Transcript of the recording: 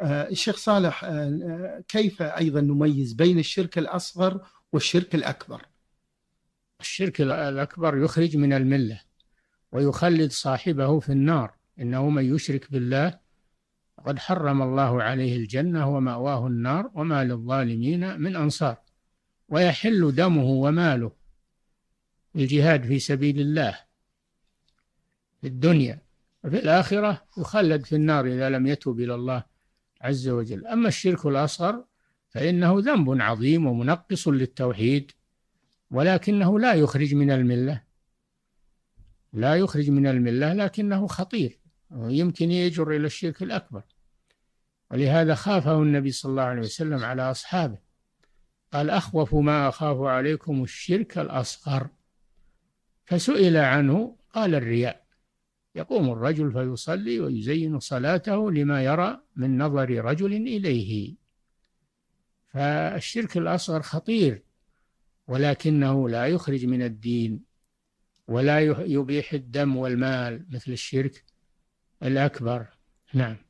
آه، الشيخ صالح آه، كيف ايضا نميز بين الشرك الاصغر والشرك الاكبر؟ الشرك الاكبر يخرج من المله ويخلد صاحبه في النار انه من يشرك بالله قد حرم الله عليه الجنه وماواه النار وما للظالمين من انصار ويحل دمه وماله الجهاد في سبيل الله في الدنيا وفي الاخره يخلد في النار اذا لم يتوب الى الله عز وجل أما الشرك الأصغر فإنه ذنب عظيم ومنقص للتوحيد ولكنه لا يخرج من الملة لا يخرج من الملة لكنه خطير يمكن يجر إلى الشرك الأكبر ولهذا خافه النبي صلى الله عليه وسلم على أصحابه قال أخوف ما أخاف عليكم الشرك الأصغر فسئل عنه قال الرياء يقوم الرجل فيصلي ويزين صلاته لما يرى من نظر رجل إليه فالشرك الأصغر خطير ولكنه لا يخرج من الدين ولا يبيح الدم والمال مثل الشرك الأكبر نعم